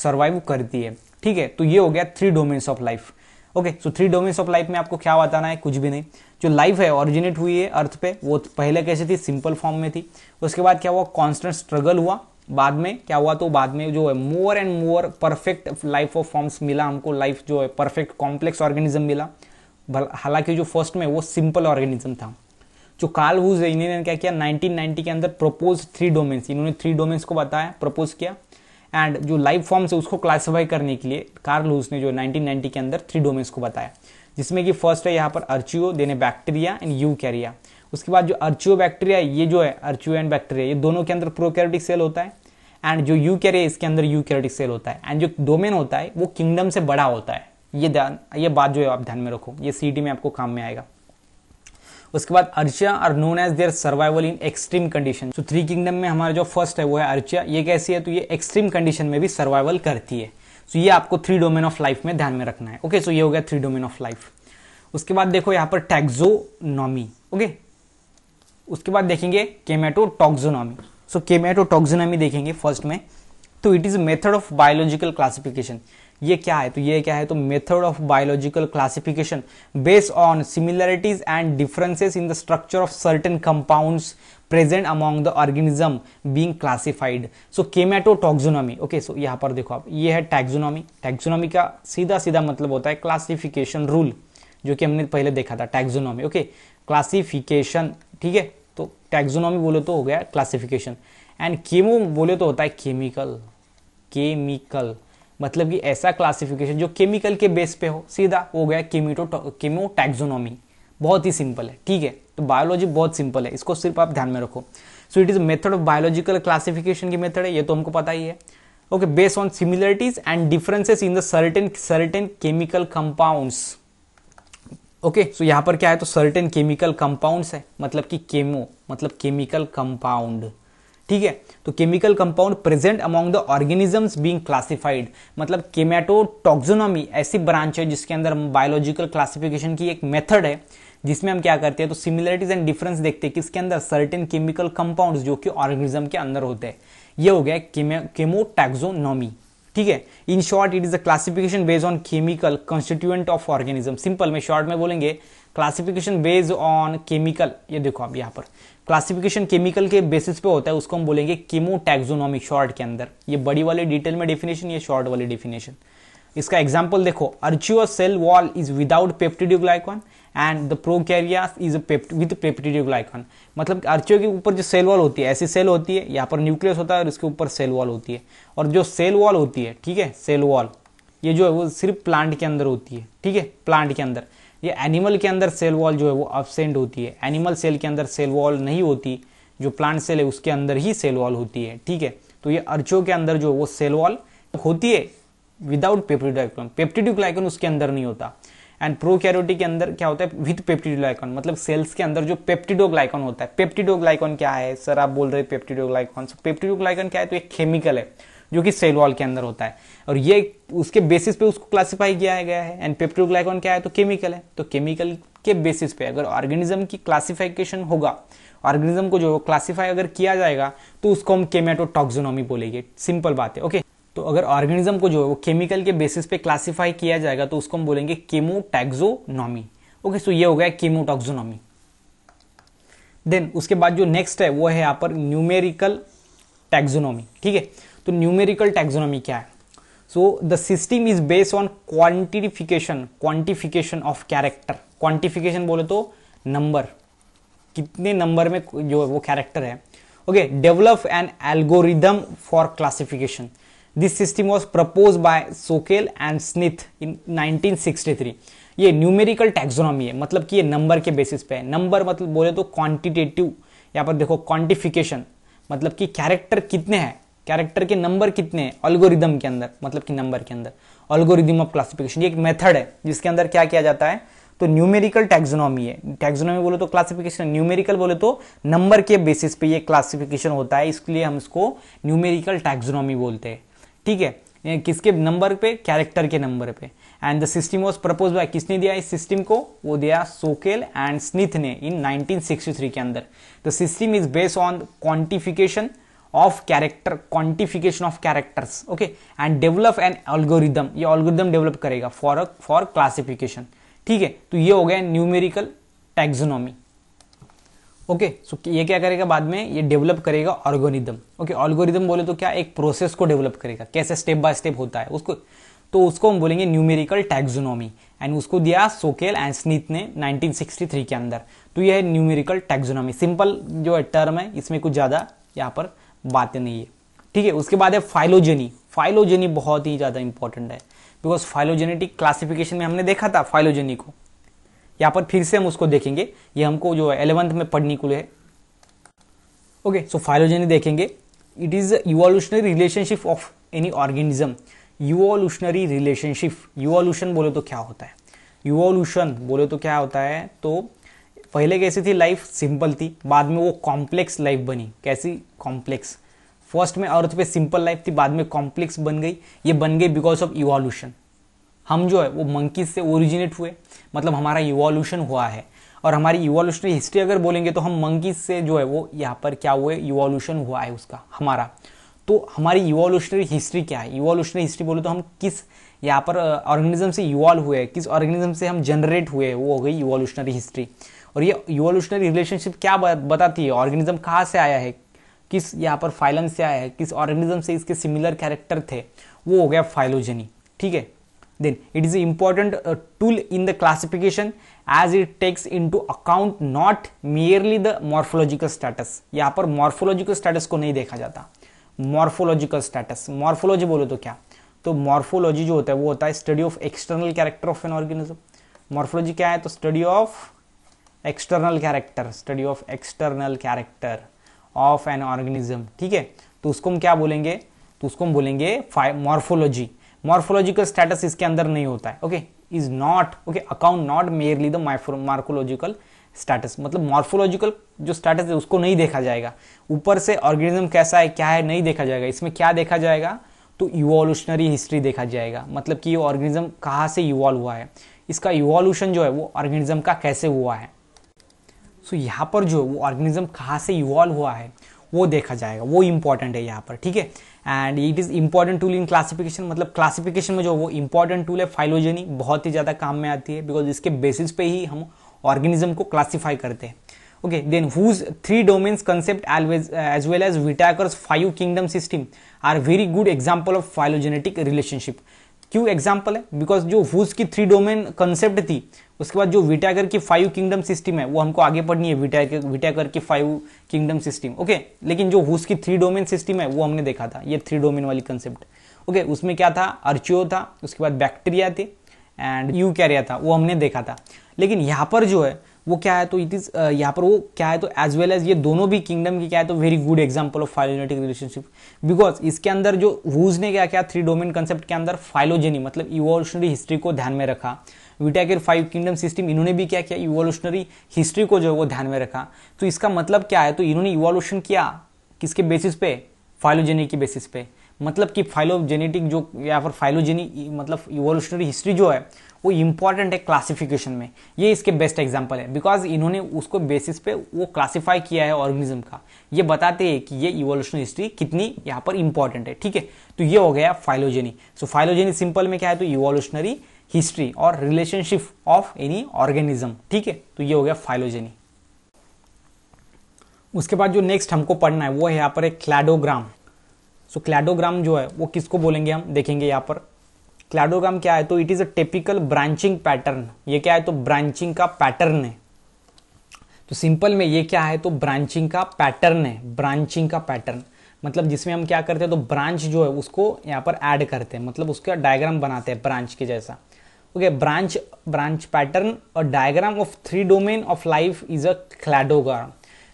Speaker 1: सर्वाइव करती है ठीक है तो ये हो गया three domains of life okay so three domains of life में आपको क्या बताना है कुछ भी नहीं जो लाइफ है ऑरिजिनेट हुई है अर्थ पे वो पहले कैसे थी सिंपल फॉर्म में थी उसके बाद क्या हुआ कॉन्स्टेंट स्ट्रगल हुआ बाद में क्या हुआ तो बाद में जो है more and more perfect life of forms मिला हमको लाइफ जो है परफेक्ट कॉम्प्लेक्स ऑर्गेनिज्म मिला हालांकि जो फर्स्ट में वो सिंपल ऑर्गेनिज्म था जो कार्ल हुज है इन्होंने क्या किया 1990 के अंदर प्रपोज थ्री डोमेन्स इन्होंने थ्री डोमेन्स को बताया प्रपोज किया एंड जो लाइव फॉर्म्स है उसको क्लासीफाई करने के लिए कार्ल हुज ने जो 1990 के अंदर थ्री डोमेन्स को बताया जिसमें कि फर्स्ट है यहाँ पर अर्चियो देने बैक्टीरिया एंड यू कैरिया उसके बाद जो अर्चियो बैक्टीरिया ये जो है अर्चियो एंड बैक्टीरिया ये दोनों के अंदर प्रोकैरियोटिक सेल होता है एंड जो यू कैरिया इसके अंदर यू कैरियोटिक सेल होता है एंड जो डोमेन होता है वो किंगडम से बड़ा होता है ये ध्यान ये बात जो है आप ध्यान में रखो ये सी में आपको काम में आएगा उसके बाद archaea are known as their survival in extreme condition तो थ्री किंगडम में हमारा जो फर्स्ट है वो है अर्चिया ये कैसी है तो ये एक्सट्रीम कंडीशन में भी सर्वाइवल करती है सो तो so ये आपको थ्री डोमेन ऑफ लाइफ में ध्यान में रखना है ओके okay, सो तो so ये हो गया थ्री डोमेन ऑफ लाइफ उसके बाद देखो यहाँ पर टैक्सोनॉमी ओके उसके बाद देखेंगे केमेटोटॉक्सोनॉमी सो तो so, केमेटोटॉक्सोनॉमी देखेंगे फर्स्ट में तो it is method of biological classification ये क्या है तो ये क्या है तो method of biological classification based on similarities and differences in the structure of certain compounds present among the organism being classified so chemotaxonomy okay so यहाँ पर देखो आप ये है टैक्सोनॉमी टैक्सोनॉमी का सीधा सीधा मतलब होता है क्लासिफिकेशन रूल जो कि हमने पहले देखा था टैक्सोनॉमी ओके क्लासिफिकेशन ठीक है तो टैक्सोनॉमी बोले तो हो गया क्लासिफिकेशन एंड केमो बोले तो होता है केमिकल केमिकल मतलब कि ऐसा क्लासिफिकेशन जो केमिकल के बेस पे हो सीधा हो गया केमिटो केमो बहुत ही सिंपल है ठीक है तो बायोलॉजी बहुत सिंपल है इसको सिर्फ आप ध्यान में रखो so it is method of biological classification की मेथड है ये तो हमको पता ही है okay based on similarities and differences in the certain certain chemical compounds okay so यहां पर क्या है तो सर्टेन केमिकल कंपाउंड्स है मतलब कि केमो मतलब केमिकल कंपाउंड ठीक है तो chemical compound present among the organisms being classified मतलब केमेटोटॉक्सोनॉमी ऐसी ब्रांच है जिसके अंदर बायोलॉजिकल क्लासिफिकेशन की एक मेथड है जिसमें हम क्या करते हैं तो सिमिलरिटीज एंड डिफरेंस देखते हैं किसके अंदर सर्टेन केमिकल कंपाउंड्स जो कि ऑर्गेनिज्म के अंदर होते हैं ये हो गया केमोटैक्सोनॉमी ठीक है in short it is a classification based on chemical constituent of organism simple में शॉर्ट में बोलेंगे क्लासिफिकेशन बेस्ड ऑन केमिकल ये देखो आप यहाँ पर क्लासिफिकेशन केमिकल के बेसिस पे होता है उसको हम बोलेंगे कीमो शॉर्ट के अंदर ये बड़ी वाली डिटेल में डेफिनेशन ये शॉर्ट वाली डेफिनेशन इसका एग्जाम्पल देखो archaea cell wall is without peptidoglycan and the eukarya is with peptidoglycan मतलब अर्चियो के ऊपर जो सेल वॉल होती है ऐसी सेल होती है यहाँ पर न्यूक्लियस होता है और इसके ऊपर सेल वॉल होती है और जो सेल वॉल होती है ठीक है सेल वॉल ये जो है वो सिर्फ प्लांट के अंदर होती है ठीक है प्लांट के अंदर ये एनिमल के अंदर सेल वॉल जो है वो एबसेंट होती है एनिमल सेल के अंदर सेल वॉल नहीं होती जो प्लांट सेल है उसके अंदर ही सेल वॉल होती है ठीक है तो ये अर्चो के अंदर जो है वो सेल वॉल होती है विदाउट पेप्टिडोलाइकन पेप्टिडोलाइकन उसके अंदर नहीं होता एंड प्रोकैरियोटिक के अंदर क्या होता है विद पेप्टिडोग्लाइकॉन मतलब सेल्स के अंदर जो पेप्टिडोग्लाइकॉन होता है पेप्टिडोग्लाइकॉन क्या है सर आप बोल रहे पेप्टिडोग्लाइकॉन सो पेप्टिडोग्लाइकॉन क्या है तो एक केमिकल है जो कि सेल वॉल के अंदर होता है और ये उसके बेसिस पे उसको क्लासिफाई किया गया है एंड पेप्टोग्लाइकॉन क्या है तो केमिकल है तो केमिकल के बेसिस पे अगर ऑर्गेनिज्म की क्लासिफिकेशन होगा ऑर्गेनिज्म को जो क्लासिफाई अगर किया जाएगा तो उसको हम केमेटोटॉक्सोनॉमी बोलेंगे सिंपल बात है ओके तो अगर ऑर्गेनिज्म को जो है वो केमिकल के बेसिस पे क्लासिफाई किया जाएगा तो उसको हम बोलेंगे केमोटैक्सोनॉमी ओके सो ये हो गया केमोटॉक्सोनॉमी देन उसके बाद जो नेक्स्ट है वो है यहां पर न्यूमेरिकल टैक्सोनॉमी ठीक है तो न्यूमेरिकल टैक्सोनॉमी क्या है so the system is based on quantification quantification of character quantification बोले तो नंबर कितने नंबर में जो वो कैरेक्टर है okay develop an algorithm for classification this system was propose by Sokal and Sneath in three ये न्यूमेरिकल टैक्सोनॉमी है मतलब कि ये नंबर के बेसिस पे है नंबर मतलब बोले तो क्वांटिटेटिव यहाँ पर देखो क्वांटिफिकेशन मतलब कि कैरेक्टर कितने हैं कैरेक्टर के नंबर कितने ऑलगोरिदम के अंदर मतलब कि नंबर के अंदर ऑलगोरिदम ऑफ क्लासिफिकेशन ये एक मेथड है जिसके अंदर क्या किया जाता है तो न्यूमेरिकल टैक्सोनॉमी है टैक्सोनॉमी बोले तो क्लासिफिकेशन न्यूमेरिकल बोले तो नंबर के बेसिस पे ये क्लासिफिकेशन होता है इसलिए हम इसको न्यूमेरिकल टैक्सोनॉमी बोलते हैं ठीक है किसके नंबर पे कैरेक्टर के नंबर पे and the system was propose by किसने दिया इस सिस्टम को वो दिया सोकेल एंड स्निथ ने इन 1963 के अंदर the system is based on quantification of character quantification of characters okay and develop an algorithm ये algorithm डेवलप करेगा फॉर फॉर क्लासिफिकेशन ठीक है तो ये हो गया न्यूमेरिकल टैक्सोनॉमी ओके सो ये क्या करेगा बाद में ये डेवलप करेगा ऑर्गोनिदम ओके ऑर्गोनिदम बोले तो क्या एक प्रोसेस को डेवलप करेगा कैसे स्टेप बाय स्टेप होता है उसको तो उसको हम बोलेंगे न्यूमेरिकल टैक्सोनॉमी एंड उसको दिया सोकेल एंड स्नीत ने 1963 के अंदर तो ये है न्यूमेरिकल टैक्सोनॉमी सिंपल जो टर्म है इसमें कुछ ज़्यादा यहाँ पर बातें नहीं है ठीक है उसके बाद है फाइलोजेनी फाइलोजेनी बहुत ही ज़्यादा इंपॉर्टेंट है बिकॉज फाइलोजेनेटिक क्लासिफिकेशन में हमने देखा था फाइलोजेनी को यहां पर फिर से हम उसको देखेंगे ये हमको जो है एलेवंथ में पढ़ने को है ओके सो फाइलोजेनी देखेंगे it is evolutionary relationship of any organism evolutionary relationship evolution बोले तो क्या होता है यूवोल्यूशन बोले तो क्या होता है तो पहले कैसी थी लाइफ सिंपल थी बाद में वो कॉम्प्लेक्स लाइफ बनी कैसी कॉम्प्लेक्स फर्स्ट में अर्थ पे सिंपल लाइफ थी बाद में कॉम्प्लेक्स बन गई ये बन गई बिकॉज ऑफ इवोल्यूशन हम जो है वो मंकीज से ओरिजिनेट हुए मतलब हमारा इवोल्यूशन हुआ है और हमारी इवोल्यूशनरी हिस्ट्री अगर बोलेंगे तो हम मंकीज से जो है वो यहाँ पर क्या हुए इवोल्यूशन हुआ है उसका हमारा तो हमारी इवोल्यूशनरी हिस्ट्री क्या है इवोल्यूशनरी हिस्ट्री बोले तो हम किस यहाँ पर ऑर्गेनिज्म से इवॉल्व हुए किस ऑर्गेनिज्म से हम जनरेट हुए वो हो गई इवोल्यूशनरी हिस्ट्री और ये इवोल्यूशनरी रिलेशनशिप क्या बताती है ऑर्गेनिज्म कहाँ से आया है किस यहाँ पर फाइलन से आया है किस ऑर्गेनिज्म से इसके सिमिलर कैरेक्टर थे वो हो गया फाइलोजेनी ठीक है then it is important tool in the classification as it takes into account not merely the morphological status यहाँ पर मॉर्फोलॉजिकल स्टेटस को नहीं देखा जाता मॉर्फोलॉजिकल स्टेटस मॉर्फोलॉजी बोलो तो क्या तो मॉर्फोलॉजी जो होता है वो होता है study of external character of an organism morphology क्या है तो study of external character study of external character of an organism ठीक है तो उसको हम क्या बोलेंगे तो उसको हम बोलेंगे मॉर्फोलॉजी मॉर्फोलॉजिकल स्टेटस इसके अंदर नहीं होता है okay is not okay account not merely the morphological status मतलब मॉर्फोलॉजिकल जो स्टेटस है उसको नहीं देखा जाएगा ऊपर से ऑर्गेनिज्म कैसा है क्या है नहीं देखा जाएगा इसमें क्या देखा जाएगा तो इवोल्यूशनरी हिस्ट्री देखा जाएगा मतलब कि ये ऑर्गेनिज्म कहाँ से इवॉल्व हुआ है इसका इवोल्यूशन जो है वो ऑर्गेनिज्म का कैसे हुआ है सो यहाँ पर जो वो ऑर्गेनिज्म कहाँ से इवॉल्व हुआ है वो देखा जाएगा वो इंपॉर्टेंट है यहाँ पर ठीक है and it is important tool in classification मतलब क्लासिफिकेशन में जो वो इंपॉर्टेंट टूल है फाइलोजेनी बहुत ही ज़्यादा काम में आती है बिकॉज इसके बेसिस पे ही हम ऑर्गेनिज्म को क्लासीफाई करते हैं okay then Woese three domains concept as well as Whittaker's five kingdom system are very good example of phylogenetic relationship क्यों एग्जाम्पल है बिकॉज जो वूज की थ्री डोमेन कंसेप्ट थी उसके बाद जो विटागर की फाइव किंगडम सिस्टम है वो हमको आगे पढ़नी है विटागर विटागर की फाइव किंगडम सिस्टम ओके लेकिन जो वुज की थ्री डोमेन सिस्टम है वो हमने देखा था ये थ्री डोमेन वाली कंसेप्ट ओके उसमें क्या था अर्चियो था उसके बाद बैक्टीरिया थे एंड यू कैरिया था वो हमने देखा था लेकिन यहाँ पर जो है वो क्या है तो इट इज़ uh, यहाँ पर वो क्या है तो एज वेल एज ये दोनों भी किंगडम की क्या है तो very good example of phylogenetic relationship because इसके अंदर जो वूज ने क्या किया थ्री डोमेन कंसेप्ट के अंदर फाइलोजेनी मतलब इवोल्यूशनरी हिस्ट्री को ध्यान में रखा विटाकेर फाइव किंगडम सिस्टम इन्होंने भी क्या किया इवोल्यूशनरी हिस्ट्री को जो है वो ध्यान में रखा तो इसका मतलब क्या है तो इन्होंने इवोल्यूशन किया किसके बेसिस पे फाइलोजेनी के बेसिस पे मतलब कि फाइलोजेनेटिक जो या फिर फाइलोजेनी मतलब इवोल्यूशनरी हिस्ट्री जो है वो इंपॉर्टेंट है क्लासिफिकेशन में ये इसके बेस्ट एग्जाम्पल है बिकॉज इन्होंने उसको बेसिस पे वो क्लासिफाई किया है ऑर्गेनिज्म का ये बताते हैं कि ये इवोल्यूशन हिस्ट्री कितनी यहाँ पर इंपॉर्टेंट है ठीक है तो ये हो गया फाइलोजेनी सो फाइलोजेनी सिंपल में क्या है तो इवोल्यूशनरी हिस्ट्री और रिलेशनशिप ऑफ एनी ऑर्गेनिज्म ठीक है तो ये हो गया फाइलोजेनी उसके बाद जो नेक्स्ट हमको पढ़ना है वो है यहाँ पर एक क्लैडोग्राम सो क्लैडोग्राम जो है वो किसको बोलेंगे हम देखेंगे यहाँ पर क्लैडोग्राम क्या है तो it is a typical branching pattern ये क्या है तो ब्रांचिंग का पैटर्न है तो सिंपल में ये क्या है तो ब्रांचिंग का पैटर्न है ब्रांचिंग का पैटर्न मतलब जिसमें हम क्या करते हैं तो ब्रांच जो है उसको यहाँ पर ऐड करते हैं मतलब उसका डायग्राम बनाते हैं ब्रांच के जैसा ओके ब्रांच ब्रांच पैटर्न और diagram of three domain of life is a cladogram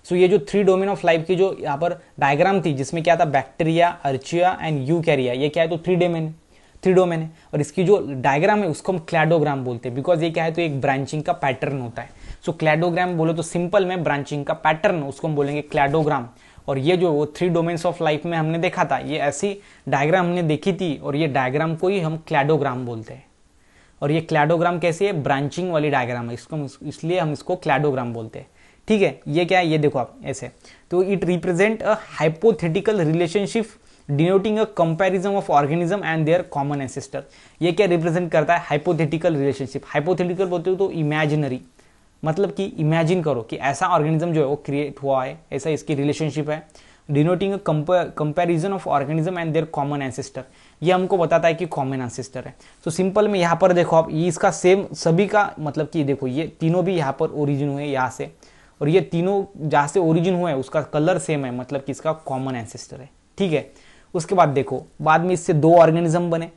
Speaker 1: so ये जो थ्री डोमेन ऑफ लाइफ की जो यहाँ पर डायग्राम थी जिसमें क्या था bacteria archaea and eukarya ये क्या है तो थ्री डोमेन थ्री डोमेन है और इसकी जो डायग्राम है उसको हम क्लैडोग्राम बोलते हैं बिकॉज ये क्या है तो एक ब्रांचिंग का पैटर्न होता है सो so, क्लैडोग्राम बोले तो सिंपल में ब्रांचिंग का पैटर्न उसको हम बोलेंगे क्लैडोग्राम और ये जो वो थ्री डोमेन्स ऑफ लाइफ में हमने देखा था ये ऐसी डायग्राम हमने देखी थी और ये डायग्राम को ही हम क्लैडोग्राम बोलते हैं और ये क्लैडोग्राम कैसे है ब्रांचिंग वाली डायग्राम है इसको इसलिए हम इसको क्लैडोग्राम बोलते हैं ठीक है ये क्या है ये देखो आप ऐसे तो it represent a hypothetical relationship denoting a comparison of organism and their common ancestor ये क्या रिप्रेजेंट करता है हाइपोथेटिकल रिलेशनशिप हाइपोथेटिकल बोलते हो तो इमेजिनरी मतलब कि इमेजिन करो कि ऐसा ऑर्गेनिज्म जो है वो क्रिएट हुआ है ऐसा इसकी रिलेशनशिप है denoting comparison of organism and their common ancestor ये हमको बताता है कि कॉमन एंसेस्टर है सो so, सिंपल में यहाँ पर देखो आप ये इसका सेम सभी का मतलब कि देखो ये तीनों भी यहाँ पर ओरिजिन हुए यहाँ से और ये तीनों जहाँ से ओरिजिन हुए हैं उसका कलर सेम है मतलब कि इसका कॉमन एंसेस्टर है ठीक है उसके बाद देखो बाद में इससे दो ऑर्गेनिज्म बने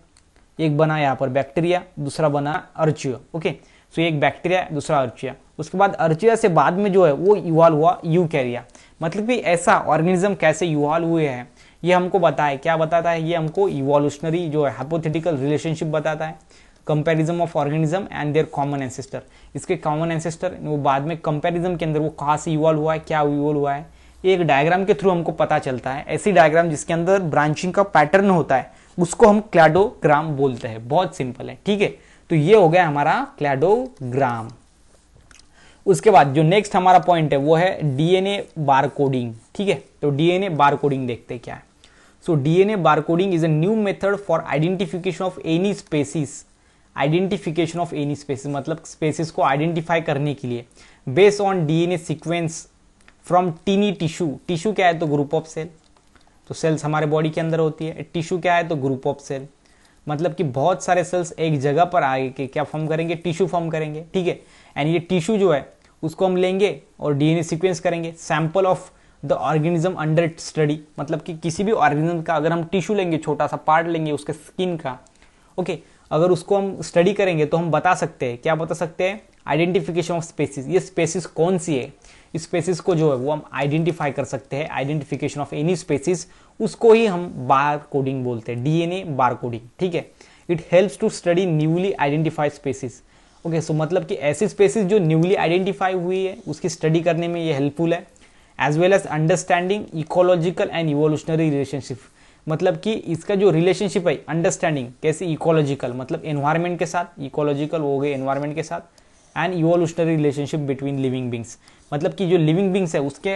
Speaker 1: एक बना यहाँ पर बैक्टीरिया दूसरा बना अर्चिया ओके सो एक बैक्टीरिया दूसरा अर्चिया उसके बाद अर्चिया से बाद में जो है वो इवॉल्व हुआ यू कैरिया मतलब कि ऐसा ऑर्गेनिज्म कैसे इवॉल्व हुए हैं ये हमको बताया क्या बताता है ये हमको इवोल्यूशनरी जो है हाइपोथेटिकल रिलेशनशिप बताता है comparison of organism and their common ancestor इसके कॉमन एंसेस्टर वो बाद में कंपेरिजम के अंदर वो कहाँ से इवॉल्व हुआ है क्या इवॉल्व हुआ है ये एक डायग्राम के थ्रू हमको पता चलता है ऐसी डायग्राम जिसके अंदर ब्रांचिंग का पैटर्न होता है उसको हम क्लैडोग्राम बोलते हैं बहुत सिंपल है ठीक है तो ये हो गया हमारा क्लैडोग्राम उसके बाद जो नेक्स्ट हमारा पॉइंट है वो है डीएनए बारकोडिंग ठीक है तो डीएनए बारकोडिंग देखते क्या है so DNA barcoding is a new method for identification of any species identification of any species मतलब स्पेसिस को आइडेंटिफाई करने के लिए based on DNA sequence from tiny tissue tissue क्या है तो ग्रुप ऑफ सेल तो सेल्स हमारे बॉडी के अंदर होती है टिश्यू क्या है तो ग्रुप ऑफ सेल मतलब कि बहुत सारे सेल्स एक जगह पर आए के क्या फॉर्म करेंगे टिश्यू फॉर्म करेंगे ठीक है एंड ये टिश्यू जो है उसको हम लेंगे और डीएनए सीक्वेंस करेंगे sample of the organism under study मतलब कि किसी भी ऑर्गेनिज्म का अगर हम टिश्यू लेंगे छोटा सा पार्ट लेंगे उसके स्किन का ओके अगर उसको हम स्टडी करेंगे तो हम बता सकते हैं क्या बता सकते हैं आइडेंटिफिकेशन ऑफ स्पेसिस ये स्पेसिस कौन सी है स्पेसिस को जो है वो हम आइडेंटिफाई कर सकते हैं आइडेंटिफिकेशन ऑफ एनी स्पेसिस उसको ही हम बार कोडिंग बोलते हैं डीएनए बार कोडिंग ठीक है it helps to study newly identified species okay so मतलब कि ऐसी स्पेसिस जो न्यूली आइडेंटिफाई हुई है उसकी स्टडी करने में ये हेल्पफुल है as well as understanding ecological and evolutionary relationship मतलब कि इसका जो रिलेशनशिप है अंडरस्टैंडिंग कैसे इकोलॉजिकल मतलब एनवायरमेंट के साथ इकोलॉजिकल हो गए एनवायरमेंट के साथ and evolutionary relationship between living beings मतलब कि जो लिविंग बींग्स है उसके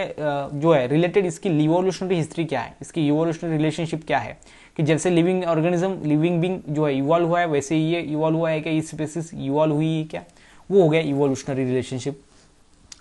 Speaker 1: जो है रिलेटेड इसकी इवोल्यूशनरी हिस्ट्री क्या है इसकी इवोल्यूशनरी रिलेशनशिप क्या है कि जैसे लिविंग ऑर्गेनिज्म लिविंग बींग जो है इवॉल्व हुआ है वैसे ही ये इवॉल्व हुआ है क्या ये स्पेसिस इवॉल्व हुई है क्या वो हो गया evolutionary relationship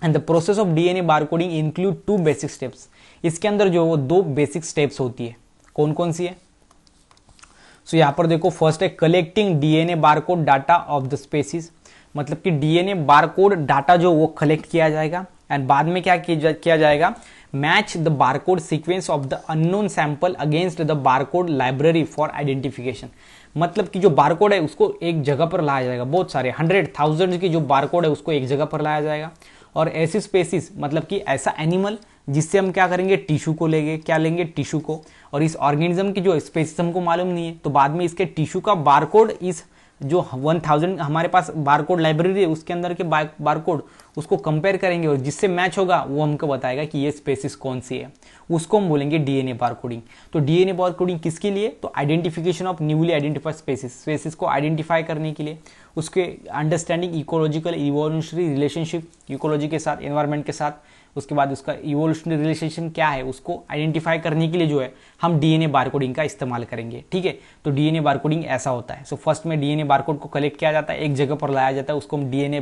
Speaker 1: and the process of DNA barcoding include two basic steps इसके अंदर जो है वो दो बेसिक स्टेप्स होती है कौन कौन सी है सो so, यहाँ पर देखो फर्स्ट है collecting DNA barcode data of the species मतलब कि डीएनए बारकोड डाटा जो वो कलेक्ट किया जाएगा एंड बाद में क्या किया जाएगा match the barcode sequence of the unknown sample against the barcode library for identification मतलब कि जो बारकोड है उसको एक जगह पर लाया जाएगा बहुत सारे हंड्रेड थाउजेंड की जो बारकोड है उसको एक जगह पर लाया जाएगा और ऐसी स्पेसिस मतलब कि ऐसा एनिमल जिससे हम क्या करेंगे टिश्यू को लेंगे क्या लेंगे टिश्यू को और इस ऑर्गेनिज्म की जो स्पेसिस हमको मालूम नहीं है तो बाद में इसके टिश्यू का बारकोड इस जो वन थाउजेंड हमारे पास बारकोड लाइब्रेरी है उसके अंदर के बारकोड उसको कंपेयर करेंगे और जिससे मैच होगा वो हमको बताएगा कि ये स्पेसिस कौन सी है उसको हम बोलेंगे डीएनए बारकोडिंग तो डीएनए बारकोडिंग किसके लिए तो identification of newly identified species species को आइडेंटिफाई करने के लिए उसके understanding ecological evolutionary relationship ecology के साथ एनवायरमेंट के साथ उसके बाद उसका इवोल्यूशनरी रिलेशनशन क्या है उसको आइडेंटिफाई करने के लिए जो है हम डीएनए बारकोडिंग का इस्तेमाल करेंगे ठीक है तो डीएनए बारकोडिंग ऐसा होता है सो so, फर्स्ट में डीएनए बारकोड को कलेक्ट किया जाता है एक जगह पर लाया जाता है उसको हम डीएनए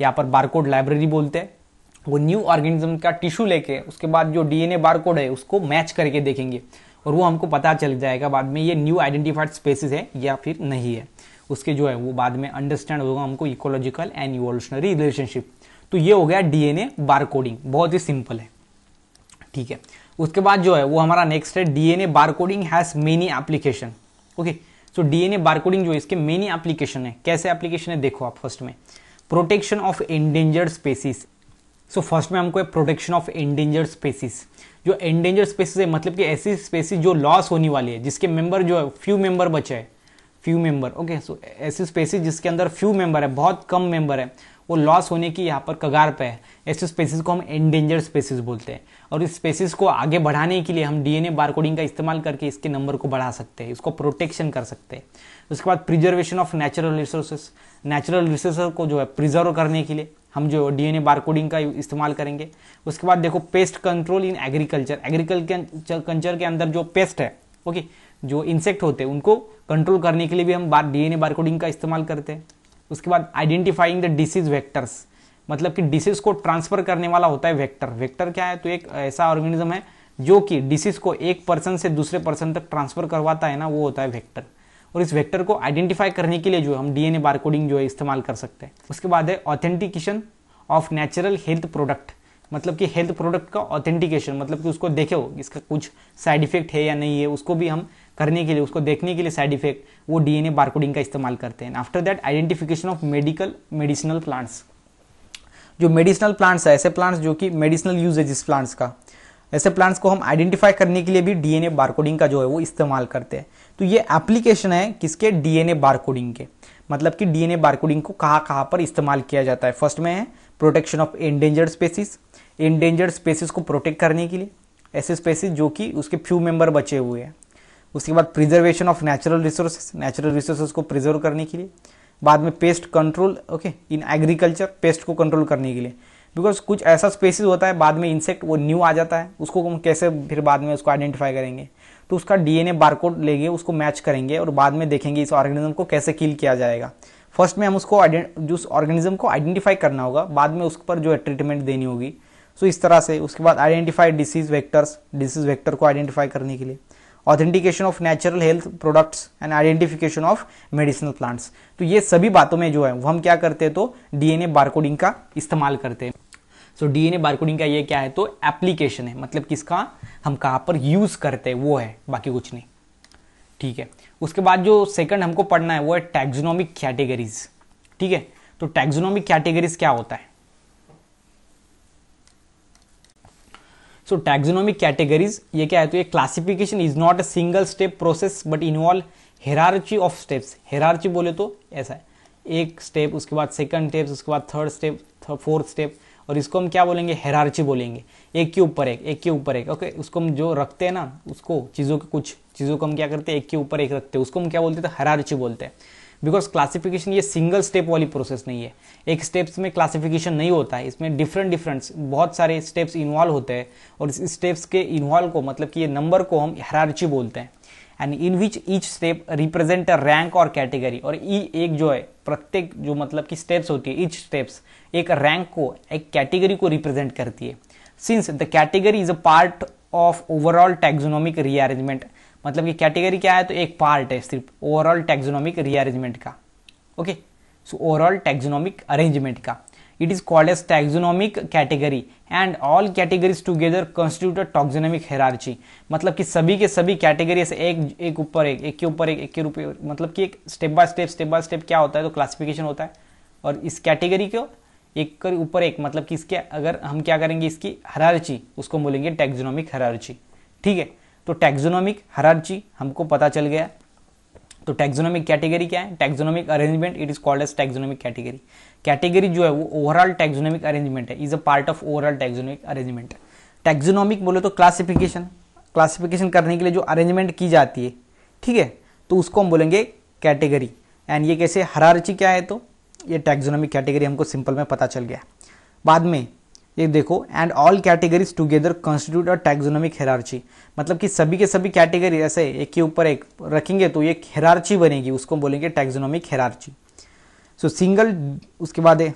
Speaker 1: यहाँ पर बारकोड लाइब्रेरी बोलते हैं वो न्यू ऑर्गेनिज्म का टिश्यू लेके उसके बाद जो डीएनए बारकोड है उसको मैच करके देखेंगे और वो हमको पता चल जाएगा बाद में ये न्यू आइडेंटिफाइड स्पेसिस है या फिर नहीं है उसके जो है वो बाद में अंडरस्टैंड होगा हमको इकोलॉजिकल एंड इवोल्यूशनरी रिलेशनशिप तो ये हो गया डीएनए बारकोडिंग बहुत ही सिंपल है ठीक है उसके बाद जो है वो हमारा नेक्स्ट है DNA barcoding has many application okay so DNA barcoding जो है इसके मेनी एप्लीकेशन है कैसे एप्लीकेशन है देखो आप फर्स्ट में protection of endangered species so first में हमको प्रोटेक्शन ऑफ एंडेंजर्ड स्पेसीज जो एंडेंजर्ड स्पेसीज है मतलब कि ऐसी स्पेसीज जो लॉस होने वाली है जिसके मेंबर जो है फ्यू मेंबर बचे हैं फ्यू मेंबर ओके सो ऐसी स्पेसीज जिसके अंदर फ्यू मेंबर है बहुत कम मेंबर है वो लॉस होने की यहाँ पर कगार पे है ऐसे स्पेसिस को हम एंडेंजर स्पेसिस बोलते हैं और इस स्पेसिस को आगे बढ़ाने के लिए हम डीएनए बारकोडिंग का इस्तेमाल करके इसके नंबर को बढ़ा सकते हैं इसको प्रोटेक्शन कर सकते हैं उसके बाद preservation of natural resources natural resource को जो है प्रिजर्व करने के लिए हम जो डीएनए बारकोडिंग का इस्तेमाल करेंगे उसके बाद देखो pest control in agriculture agriculture के अंदर जो पेस्ट है ओके जो इंसेक्ट होते हैं उनको कंट्रोल करने के लिए भी हम बार डीएनए बारकोडिंग का इस्तेमाल करते हैं उसके बाद आइडेंटिफाइंग द डिसीज वेक्टर्स मतलब कि डिसीज को ट्रांसफर करने वाला होता है वेक्टर वेक्टर क्या है तो एक ऐसा ऑर्गेनिज्म है जो कि डिसीज को एक पर्सन से दूसरे पर्सन तक ट्रांसफर करवाता है ना वो होता है वेक्टर और इस वेक्टर को आइडेंटिफाई करने के लिए जो हम डीएनए बारकोडिंग जो है इस्तेमाल कर सकते हैं उसके बाद है authentication of natural health product मतलब कि हेल्थ प्रोडक्ट का ऑथेंटिकेशन मतलब कि उसको देखे हो इसका कुछ साइड इफेक्ट है या नहीं है उसको भी हम करने के लिए उसको देखने के लिए साइड इफेक्ट वो डीएनए बारकोडिंग का इस्तेमाल करते हैं after that identification of medical medicinal plants जो मेडिसिनल प्लांट्स है ऐसे प्लांट्स जो कि मेडिसिनल यूज है जिस प्लांट्स का ऐसे प्लांट्स को हम आइडेंटिफाई करने के लिए भी डीएनए बारकोडिंग का जो है वो इस्तेमाल करते हैं तो ये एप्लीकेशन है किसके डीएनए बारकोडिंग के मतलब कि डीएनए बारकोडिंग को कहाँ कहाँ पर इस्तेमाल किया जाता है फर्स्ट में है protection of endangered species endangered species को प्रोटेक्ट करने के लिए ऐसे स्पेसिस जो कि उसके फ्यू मेंबर बचे हुए हैं उसके बाद preservation of natural resources natural resources को प्रिजर्व करने के लिए बाद में pest control okay in agriculture pest को कंट्रोल करने के लिए बिकॉज कुछ ऐसा स्पेसिस होता है बाद में इंसेक्ट वो न्यू आ जाता है उसको हम कैसे फिर बाद में उसको आइडेंटिफाई करेंगे तो उसका डीएनए बारकोड लेंगे उसको मैच करेंगे और बाद में देखेंगे इस ऑर्गेनिज्म को कैसे किल किया जाएगा फर्स्ट में हम उसको जो उस ऑर्गेनिज्म को आइडेंटिफाई करना होगा बाद में उस पर जो है ट्रीटमेंट देनी होगी सो इस तरह से उसके बाद identify disease vectors disease vector को आइडेंटिफाई करने के लिए authentication of natural health products and identification of medicinal plants तो ये सभी बातों में जो है वो हम क्या करते हैं तो डीएनए बारकोडिंग का इस्तेमाल करते हैं सो डीएनए बारकोडिंग का ये क्या है तो एप्लीकेशन है मतलब किसका हम कहाँ पर यूज करते हैं वो है बाकी कुछ नहीं ठीक है उसके बाद जो सेकंड हमको पढ़ना है वो है टैक्सोनॉमिक कैटेगरीज ठीक है तो टैक्सोनॉमिक कैटेगरीज क्या होता है सो टैक्सोनॉमिक कैटेगरीज ये क्या है तो ये classification is not a single step process but involve hierarchy of steps hierarchy बोले तो ऐसा है एक स्टेप उसके बाद सेकंड स्टेप उसके बाद थर्ड स्टेप फोर्थ स्टेप और इसको हम क्या बोलेंगे हेरार्ची बोलेंगे एक के ऊपर एक एक के ऊपर एक ओके उसको हम जो रखते हैं ना उसको चीज़ों के कुछ चीज़ों को हम क्या करते हैं एक के ऊपर एक रखते हैं उसको हम क्या बोलते हैं तो बोलते हैं बिकॉज क्लासिफिकेशन ये सिंगल स्टेप वाली प्रोसेस नहीं है एक स्टेप्स में क्लासिफिकेशन नहीं होता है इसमें डिफरेंट डिफरेंट बहुत सारे स्टेप्स इन्वॉल्व होते हैं और इस स्टेप्स के इन्वॉल्व को मतलब कि ये नंबर को हम हरारची बोलते हैं and in which each step represent a rank और कैटेगरी और ई एक जो है प्रत्येक जो मतलब कि स्टेप्स होती है ईच स्टेप्स एक रैंक को एक कैटेगरी को रिप्रेजेंट करती है since the category is a part of overall taxonomic rearrangement मतलब कि कैटेगरी क्या है तो एक पार्ट है सिर्फ ओवरऑल टेक्जोनॉमिक रीअरेंजमेंट का okay so overall taxonomic arrangement का it is called as taxonomic category and all categories together constitute taxonomic hierarchy मतलब कि सभी के सभी कैटेगरी से एक एक ऊपर एक एक के ऊपर एक एक के रूप मतलब कि एक step by step step by step क्या होता है तो क्लासिफिकेशन होता है और इस कैटेगरी को एक के ऊपर एक मतलब कि इसके अगर हम क्या करेंगे इसकी हरारची उसको बोलेंगे टेक्जोनॉमिक हरारची ठीक है तो टैक्सोनॉमिक हरार्ची हमको पता चल गया तो टैक्सोनॉमिक कैटेगरी क्या है taxonomic arrangement it is called as taxonomic category category जो है वो ओवरऑल टैक्सोनॉमिक अरेंजमेंट है is a part of overall taxonomic arrangement taxonomic बोले तो क्लासिफिकेशन क्लासिफिकेशन करने के लिए जो अरेंजमेंट की जाती है ठीक है तो उसको हम बोलेंगे कैटेगरी एंड ये कैसे हरारची क्या है तो ये टैक्सोनॉमिक कैटेगरी हमको सिंपल में पता चल गया बाद में ये देखो and all categories together constitute a taxonomic hierarchy मतलब कि सभी के सभी कैटेगरी ऐसे एक के ऊपर एक रखेंगे तो ये हेरार्ची बनेगी उसको बोलेंगे टैक्सोनॉमिक हेरार्ची सो सिंगल उसके बाद है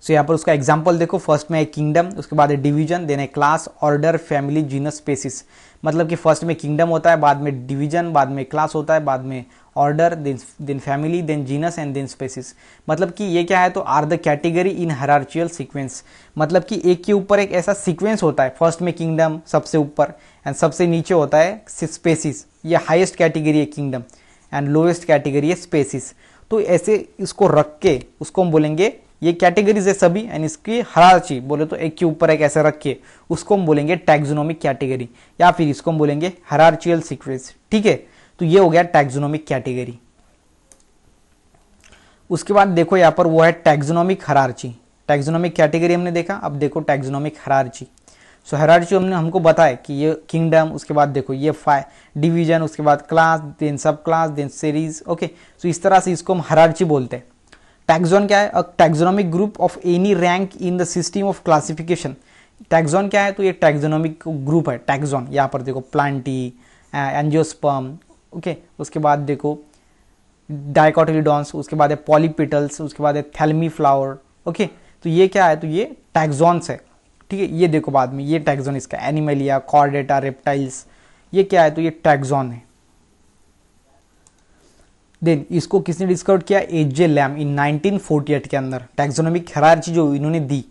Speaker 1: सो so, यहाँ पर उसका एग्जाम्पल देखो फर्स्ट में है किंगडम उसके बाद डिवीजन देन है class order family genus species मतलब कि फर्स्ट में किंगडम होता है बाद में डिवीजन बाद में क्लास होता है बाद में order then then family then genus and then species मतलब कि ये क्या है तो are the category in hierarchical sequence मतलब कि एक के ऊपर एक ऐसा सिक्वेंस होता है फर्स्ट में किंगडम सबसे ऊपर एंड सबसे नीचे होता है स्पेसिस ये हाइस्ट कैटेगरी है किंगडम एंड लोएस्ट कैटेगरी है स्पेसिस तो ऐसे इसको रख के उसको हम बोलेंगे ये कैटेगरीज है सभी एंड इसकी हरारची बोले तो एक के ऊपर एक ऐसे रखिए उसको हम बोलेंगे टैक्सोनॉमिक कैटेगरी या फिर इसको हम बोलेंगे हरार्चियल सीक्वेंस ठीक है तो ये हो गया टैक्सोनॉमिक कैटेगरी उसके बाद देखो यहाँ पर वो है टैक्सोनॉमिक हरारची टैक्सोनॉमिक कैटेगरी हमने देखा अब देखो टैक्सोनॉमिक हरारची सो so, हरारची हमने हमको बताया कि ये किंगडम उसके बाद देखो ये फाइव डिवीजन उसके बाद class then subclass then series okay so इस तरह से इसको हम हरारची बोलते हैं टैक्सोन क्या है a taxonomic group of any rank in the system of classification taxon क्या है तो ये टैक्सोनॉमिक ग्रुप है टैक्सोन यहाँ पर देखो प्लांटी एंजियोस्पर्म ओके उसके बाद देखो डाइकोटिलीडॉन्स उसके बाद है पॉलीपिटल्स उसके बाद है थैलमी फ्लावर ओके तो ये क्या है तो ये टैक्सोन्स है ठीक है ये देखो बाद में ये टैक्सोन इसका एनिमलिया कॉर्डेटा रेप्टाइल्स ये क्या है तो ये टैक्सोन है देन इसको किसने डिस्कवर किया एच जे लैम इन 1948 के अंदर टैक्सोनॉमिक हरारची जो इन्होंने दी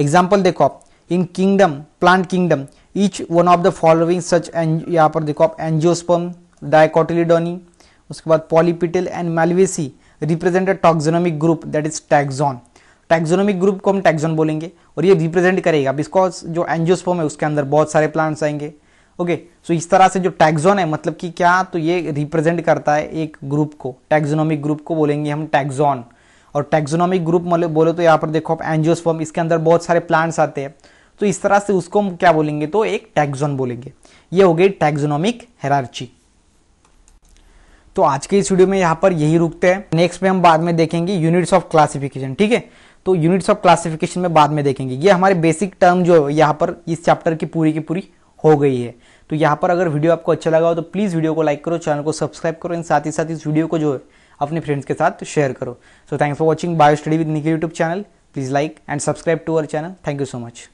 Speaker 1: एग्जाम्पल देखो आप in kingdom plant kingdom each one of the following such यहाँ पर देखो आप एनजियोस्पम डायकोटिलिडोनी उसके बाद polypetalae and malvaceae represent taxonomic group that is taxon taxonomic group को हम टैक्सॉन बोलेंगे और ये रिप्रेजेंट करेगा बिकॉज जो एनजियोस्पम है उसके अंदर बहुत सारे प्लांट्स आएंगे ओके सो इस तरह से जो टैक्सोन है मतलब कि क्या तो ये रिप्रेजेंट करता है एक ग्रुप को टैक्सोनॉमिक ग्रुप को बोलेंगे हम टैक्सोन और टैक्सोनॉमिक ग्रुप मतलब बोले तो यहाँ पर देखो आप एंजियोस्पर्म इसके अंदर बहुत सारे प्लांट्स आते हैं तो इस तरह से उसको हम क्या बोलेंगे तो एक टैक्सोन बोलेंगे ये हो गई टैक्सोनॉमिक हेरार्ची तो आज के इस वीडियो में यहाँ पर यही रुकते हैं नेक्स्ट में हम बाद में देखेंगे यूनिट्स ऑफ क्लासिफिकेशन ठीक है तो यूनिट्स ऑफ क्लासिफिकेशन में बाद में देखेंगे ये हमारे बेसिक टर्म जो है यहाँ पर इस चैप्टर की पूरी की पूरी हो गई है तो यहाँ पर अगर वीडियो आपको अच्छा लगा हो तो प्लीज़ वीडियो को लाइक करो चैनल को सब्सक्राइब करो एंड साथ ही साथ इस वीडियो को जो है अपने फ्रेंड्स के साथ शेयर करो so thanks for watching bio study with Nikki YouTube channel please like and subscribe to our channel thank you so much